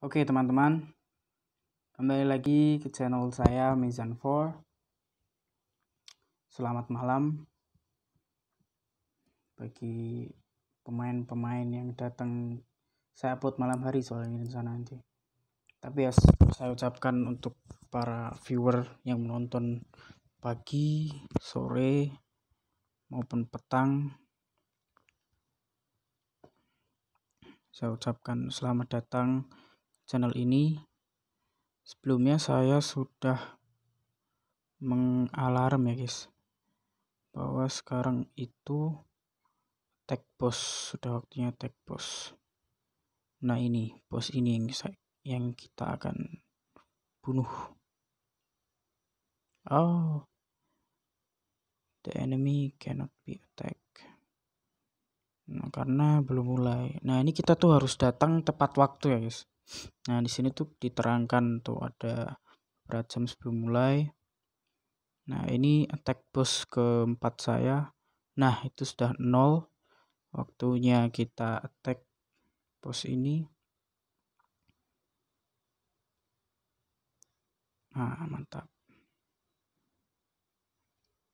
Oke teman-teman, kembali lagi ke channel saya Mizan4. Selamat malam bagi pemain-pemain yang datang. Saya upload malam hari soalnya di sana nanti. Tapi ya saya ucapkan untuk para viewer yang menonton pagi, sore, maupun petang. Saya ucapkan selamat datang channel ini. Sebelumnya saya sudah mengalarm ya guys bahwa sekarang itu tag post sudah waktunya tag post Nah ini post ini yang saya, yang kita akan bunuh. Oh, the enemy cannot be attacked. Nah, karena belum mulai. Nah, ini kita tuh harus datang tepat waktu ya, guys. Nah, di sini tuh diterangkan tuh ada berat jam sebelum mulai. Nah, ini attack bos keempat saya. Nah, itu sudah nol. Waktunya kita attack bos ini. Nah, mantap.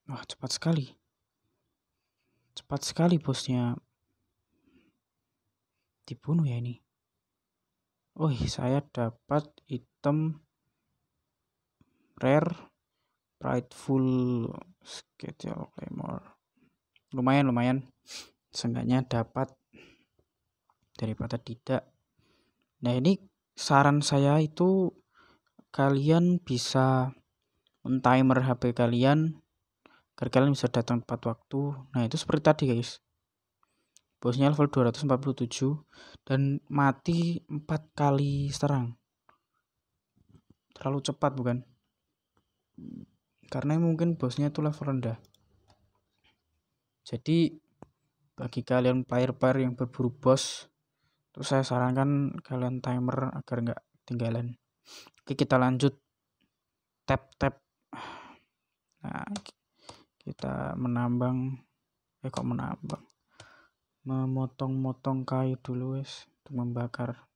Wah, cepat sekali. Cepat sekali bosnya. Dibunuh ya ini. Oh, saya dapat item rare prideful schedule ya, claymore. Lumayan, lumayan. Seenggaknya dapat daripada tidak. Nah, ini saran saya itu kalian bisa timer HP kalian agar kalian bisa datang tepat waktu. Nah, itu seperti tadi, guys bosnya level 247 dan mati 4 kali serang terlalu cepat bukan karena mungkin bosnya itu level rendah jadi bagi kalian player-player yang berburu bos terus saya sarankan kalian timer agar nggak ketinggalan oke kita lanjut tap tap nah kita menambang eh kok menambang memotong-motong kayu dulu wes untuk membakar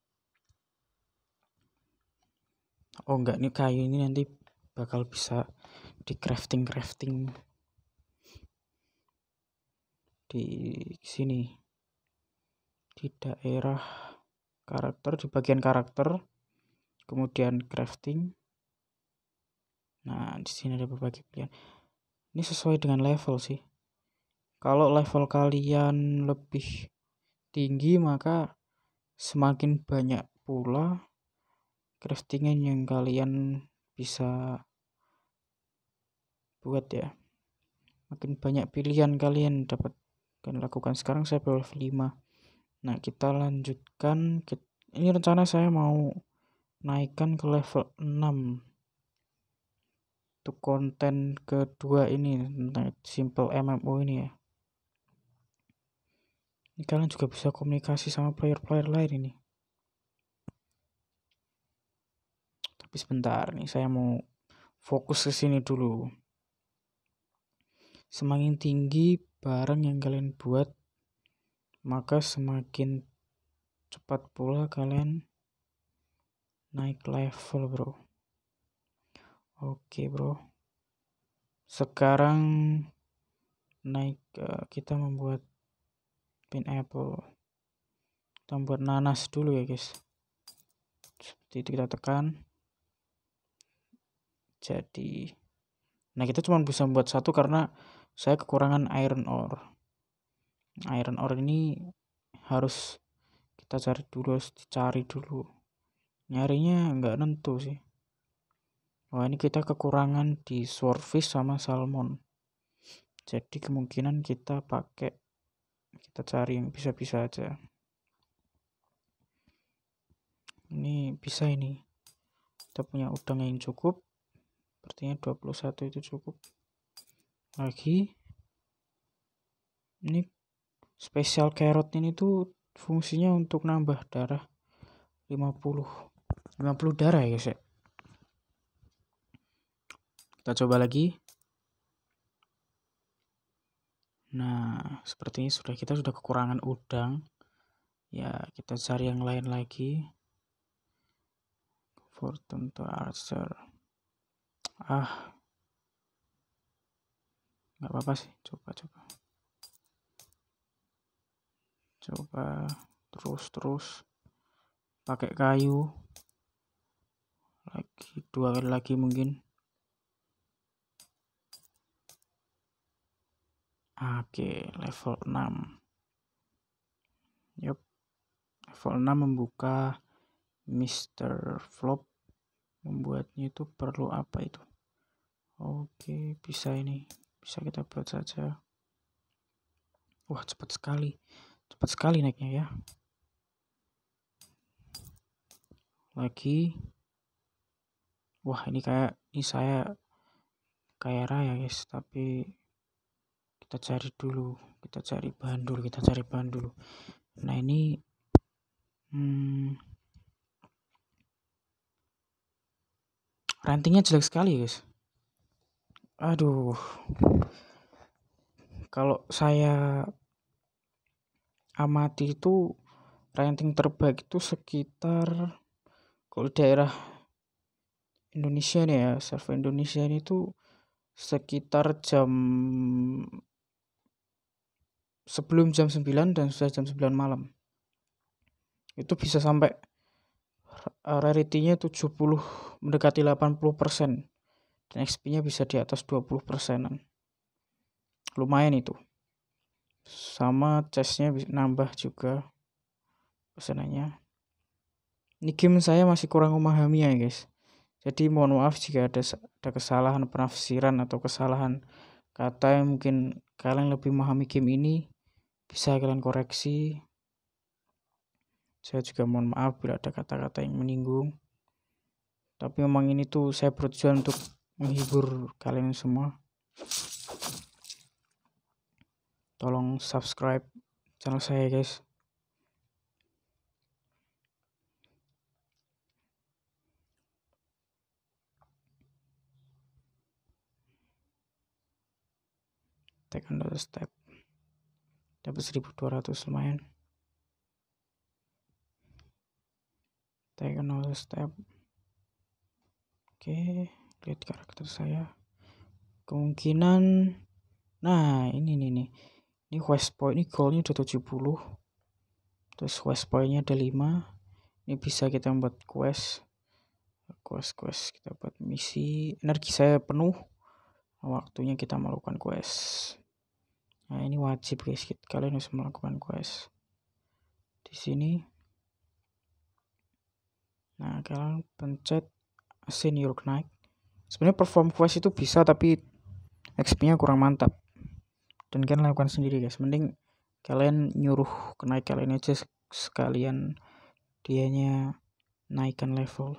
oh enggak nih kayu ini nanti bakal bisa di crafting crafting di sini di daerah karakter di bagian karakter kemudian crafting nah di sini ada berbagai pilihan ini sesuai dengan level sih kalau level kalian lebih tinggi maka semakin banyak pula craftingan yang kalian bisa buat ya. Makin banyak pilihan kalian dapat kalian lakukan. Sekarang saya level 5. Nah, kita lanjutkan. Ini rencana saya mau naikkan ke level 6 untuk konten kedua ini tentang simple MMO ini ya ini kalian juga bisa komunikasi sama player-player lain ini. Tapi sebentar nih, saya mau fokus ke sini dulu. Semakin tinggi barang yang kalian buat, maka semakin cepat pula kalian naik level, bro. Oke, bro. Sekarang naik eh, kita membuat pineapple kita buat nanas dulu ya guys seperti kita tekan jadi nah kita cuma bisa buat satu karena saya kekurangan iron ore iron ore ini harus kita cari dulu harus dicari dulu nyarinya nggak nentu sih wah ini kita kekurangan di swordfish sama salmon jadi kemungkinan kita pakai kita cari yang bisa-bisa aja ini bisa ini kita punya udang yang cukup sepertinya 21 itu cukup lagi ini spesial carrot ini tuh fungsinya untuk nambah darah 50 50 darah ya guys ya kita coba lagi Nah, sepertinya sudah kita sudah kekurangan udang. Ya, kita cari yang lain lagi. Fortune to Archer. Ah. nggak apa-apa sih, coba coba. Coba terus-terus pakai kayu. Lagi dua kali lagi mungkin. Oke, level 6. Yup. Level 6 membuka Mr. Flop. Membuatnya itu perlu apa itu? Oke, bisa ini. Bisa kita buat saja. Wah, cepat sekali. Cepat sekali naiknya ya. Lagi. Wah, ini kayak ini saya kayak raya guys, tapi kita cari dulu kita cari bahan dulu kita cari bahan dulu nah ini hmm, rantingnya jelek sekali ya, guys aduh kalau saya amati itu ranting terbaik itu sekitar kalau daerah Indonesia nih ya server Indonesia ini tuh sekitar jam sebelum jam 9 dan sudah jam 9 malam itu bisa sampai rarity-nya 70 mendekati 80% dan XP-nya bisa di atas 20 persenan lumayan itu sama chestnya nambah juga pesenannya. ini game saya masih kurang memahami ya guys jadi mohon maaf jika ada ada kesalahan penafsiran atau kesalahan kata yang mungkin kalian lebih memahami game ini bisa kalian koreksi saya juga mohon maaf bila ada kata-kata yang menyinggung tapi memang ini tuh saya bertujuan untuk menghibur kalian semua tolong subscribe channel saya guys take another step dapat 1200 lumayan take another step oke okay, lihat karakter saya kemungkinan nah ini nih nih ini quest point ini goalnya udah 70 terus quest pointnya ada 5 ini bisa kita buat quest quest quest kita buat misi energi saya penuh waktunya kita melakukan quest Nah, ini wajib guys. Kalian harus melakukan quest. Di sini Nah, kalian pencet senior knight. Sebenarnya perform quest itu bisa tapi XP-nya kurang mantap. Dan kalian lakukan sendiri guys. Mending kalian nyuruh kenaik kalian aja sekalian dianya naikkan level.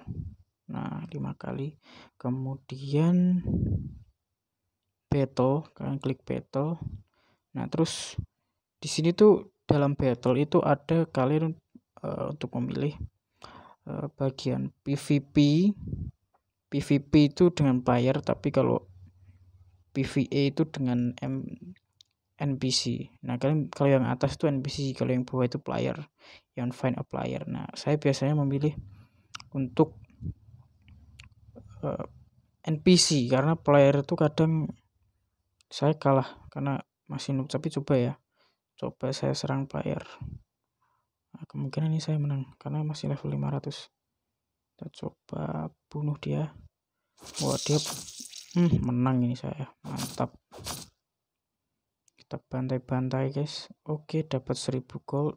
Nah, lima kali. Kemudian battle, kalian klik battle. Nah, terus di sini tuh dalam battle itu ada kalian uh, untuk memilih uh, bagian PVP. PVP itu dengan player, tapi kalau PVE itu dengan M NPC. Nah, kalian kalau yang atas itu NPC, kalau yang bawah itu player, yang find a player. Nah, saya biasanya memilih untuk uh, eh, NPC karena player itu kadang saya kalah karena masih noob tapi coba ya coba saya serang player nah, kemungkinan ini saya menang karena masih level 500 kita coba bunuh dia wah dia hmm, menang ini saya mantap kita bantai-bantai guys oke dapat 1000 gold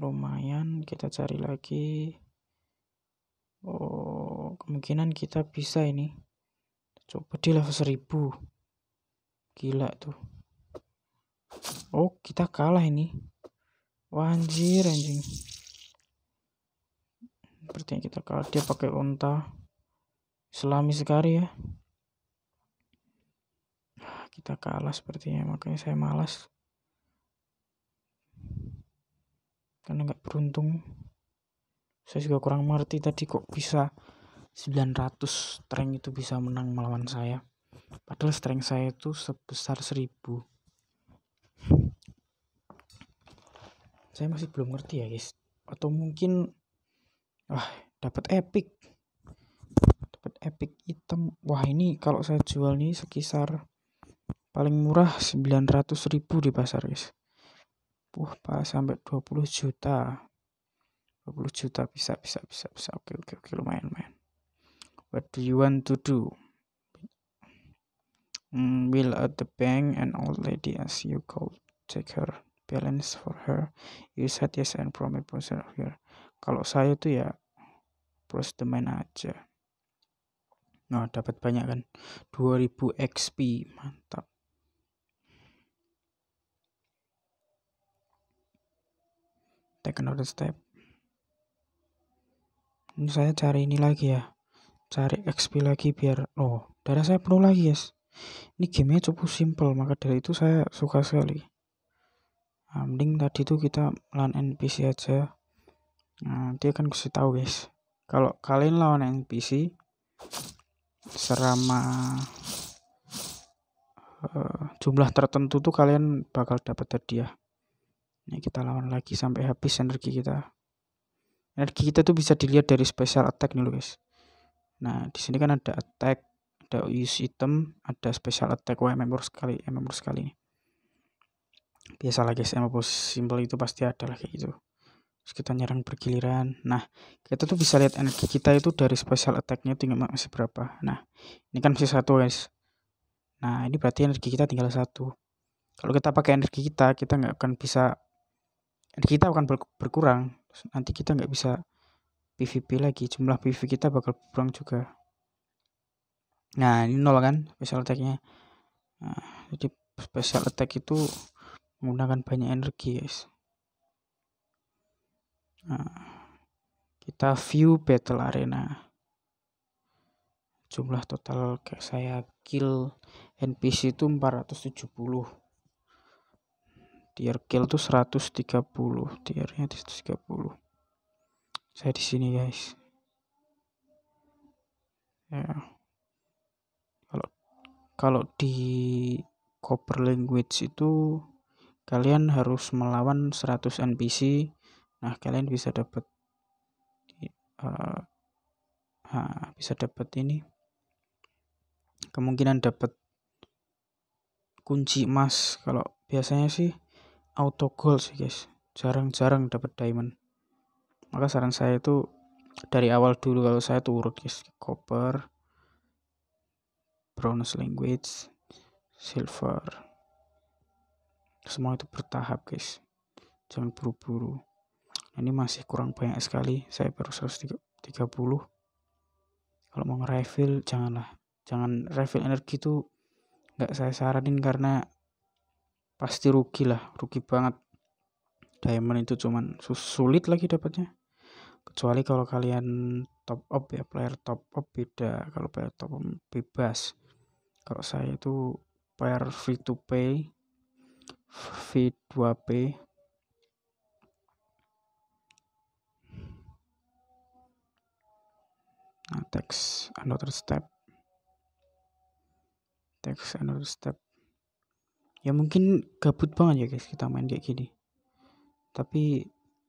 lumayan kita cari lagi oh kemungkinan kita bisa ini coba di level 1000 gila tuh Oh, kita kalah ini. Wah, anjir, anjing. Sepertinya kita kalah. Dia pakai unta. Selami sekali ya. Ah, kita kalah sepertinya, makanya saya malas. Karena nggak beruntung. Saya juga kurang mengerti tadi kok bisa 900 strength itu bisa menang melawan saya. Padahal strength saya itu sebesar 1000. saya masih belum ngerti ya guys atau mungkin wah dapat epic dapat epic item wah ini kalau saya jual nih sekisar paling murah 900 ribu di pasar guys wah pas sampai 20 juta 20 juta bisa bisa bisa bisa oke oke oke lumayan lumayan what do you want to do mm, will at the bank and old lady as you call take her balance for her. You said yes and promise of here. Kalau saya tuh ya plus the main aja. Nah, dapat banyak kan? 2000 XP. Mantap. Take another step. Ini saya cari ini lagi ya. Cari XP lagi biar oh, darah saya penuh lagi, guys. Ini gamenya cukup simple, maka dari itu saya suka sekali nah, mending tadi tuh kita lawan NPC aja nanti akan kasih tahu guys kalau kalian lawan NPC serama uh, eh, jumlah tertentu tuh kalian bakal dapat hadiah ini kita lawan lagi sampai habis energi kita energi kita tuh bisa dilihat dari special attack nih loh guys nah di sini kan ada attack ada use item ada special attack wah member sekali member sekali nih biasalah guys emang pos simple itu pasti ada lah kayak gitu terus kita nyerang bergiliran nah kita tuh bisa lihat energi kita itu dari special attacknya tinggal masih berapa nah ini kan masih satu guys nah ini berarti energi kita tinggal satu kalau kita pakai energi kita kita nggak akan bisa energi kita akan berkurang nanti kita nggak bisa PVP lagi jumlah PVP kita bakal berkurang juga nah ini nol kan special attacknya nah, jadi special attack itu menggunakan banyak energi guys nah, kita view battle arena jumlah total kayak saya kill NPC itu 470 tier kill tuh 130 tiernya 130 saya di sini guys ya kalau kalau di copper language itu kalian harus melawan 100 NPC nah kalian bisa dapat uh, bisa dapat ini kemungkinan dapat kunci emas kalau biasanya sih auto gold sih guys jarang-jarang dapat diamond maka saran saya itu dari awal dulu kalau saya tuh urut guys copper bronze language silver semua itu bertahap guys jangan buru-buru nah, ini masih kurang banyak sekali saya baru 130 kalau mau refill janganlah jangan refill energi itu nggak saya saranin karena pasti rugi lah rugi banget diamond itu cuman sulit lagi dapatnya kecuali kalau kalian top up ya player top up beda kalau player top up bebas kalau saya itu player free to pay V2P nah, text another step text another step ya mungkin gabut banget ya guys kita main kayak gini tapi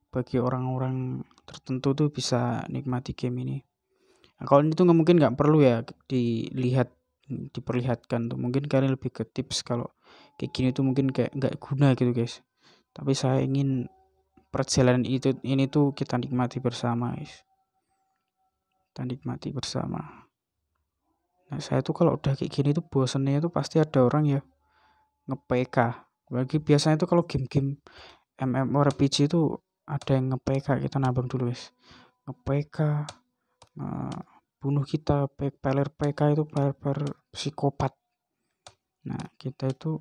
bagi orang-orang tertentu tuh bisa nikmati game ini nah, kalau ini tuh nggak mungkin nggak perlu ya dilihat diperlihatkan tuh mungkin kalian lebih ke tips kalau kayak gini tuh mungkin kayak nggak guna gitu guys tapi saya ingin perjalanan itu ini tuh kita nikmati bersama guys kita nikmati bersama nah saya tuh kalau udah kayak gini tuh bosannya tuh pasti ada orang ya nge-PK bagi biasanya tuh kalau game-game MMORPG itu ada yang nge-PK kita nabung dulu guys nge-PK uh, eh, bunuh kita peler PK itu peler psikopat nah kita itu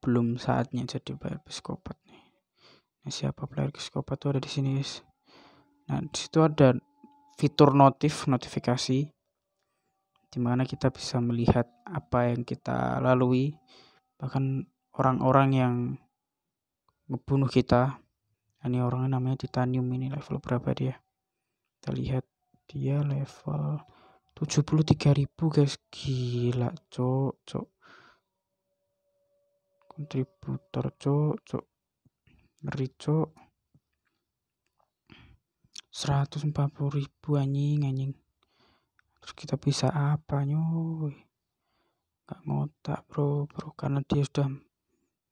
belum saatnya jadi player psikopat nih nah, siapa player psikopat tuh ada di sini guys nah di situ ada fitur notif notifikasi di mana kita bisa melihat apa yang kita lalui bahkan orang-orang yang ngebunuh kita nah, ini orangnya namanya titanium ini level berapa dia kita lihat dia level 73.000 guys gila cok cok kontributor cok cok ngeri cok 140 ribu anjing anjing terus kita bisa apa nyoy gak ngotak bro bro karena dia sudah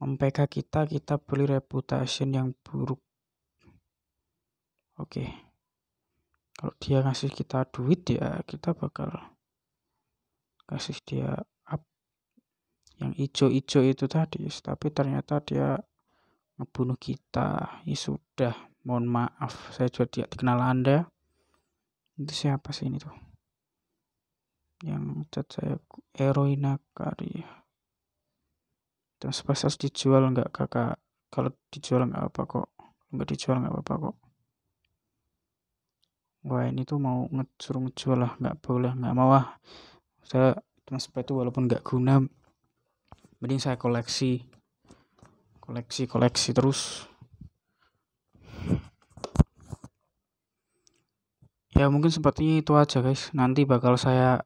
mempeka kita kita beli reputation yang buruk oke okay. kalau dia ngasih kita duit ya kita bakal kasih dia ijo-ijo itu tadi tapi ternyata dia ngebunuh kita ya sudah mohon maaf saya juga tidak dikenal anda itu siapa sih ini tuh yang cat saya Eroina kari. terus pas dijual nggak kakak kalau dijual nggak apa kok nggak dijual nggak apa-apa kok wah ini tuh mau ngejur ngejual lah nggak boleh nggak mau ah saya cuma seperti itu walaupun nggak guna mending saya koleksi koleksi koleksi terus ya mungkin sepertinya itu aja guys nanti bakal saya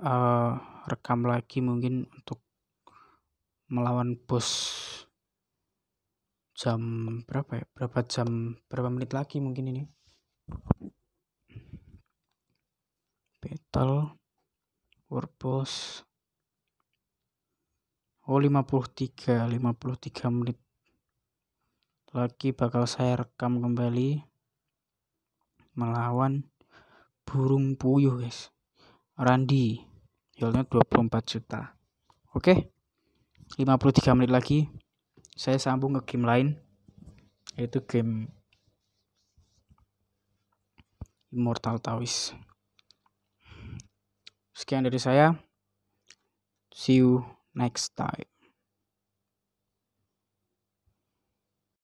uh, rekam lagi mungkin untuk melawan bos jam berapa ya berapa jam berapa menit lagi mungkin ini battle boss oh 53 53 menit lagi bakal saya rekam kembali melawan burung puyuh guys Randi yieldnya 24 juta oke okay. 53 menit lagi saya sambung ke game lain yaitu game Immortal Tawis sekian dari saya see you next time.